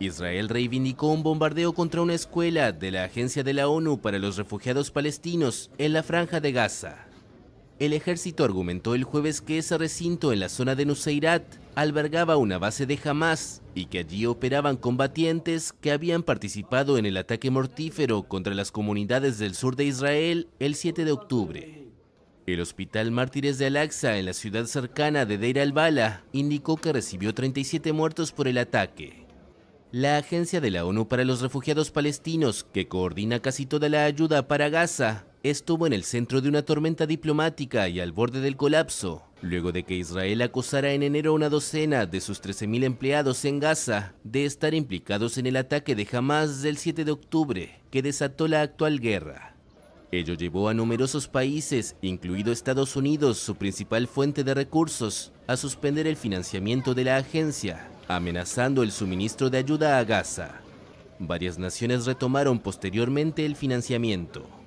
Israel reivindicó un bombardeo contra una escuela de la Agencia de la ONU para los Refugiados Palestinos en la Franja de Gaza. El ejército argumentó el jueves que ese recinto en la zona de Nuseirat albergaba una base de Hamas y que allí operaban combatientes que habían participado en el ataque mortífero contra las comunidades del sur de Israel el 7 de octubre. El Hospital Mártires de Al-Aqsa, en la ciudad cercana de Deir al-Bala, indicó que recibió 37 muertos por el ataque. La Agencia de la ONU para los Refugiados Palestinos, que coordina casi toda la ayuda para Gaza, estuvo en el centro de una tormenta diplomática y al borde del colapso, luego de que Israel acusara en enero a una docena de sus 13.000 empleados en Gaza de estar implicados en el ataque de Hamas del 7 de octubre, que desató la actual guerra. Ello llevó a numerosos países, incluido Estados Unidos, su principal fuente de recursos, a suspender el financiamiento de la agencia, amenazando el suministro de ayuda a Gaza. Varias naciones retomaron posteriormente el financiamiento.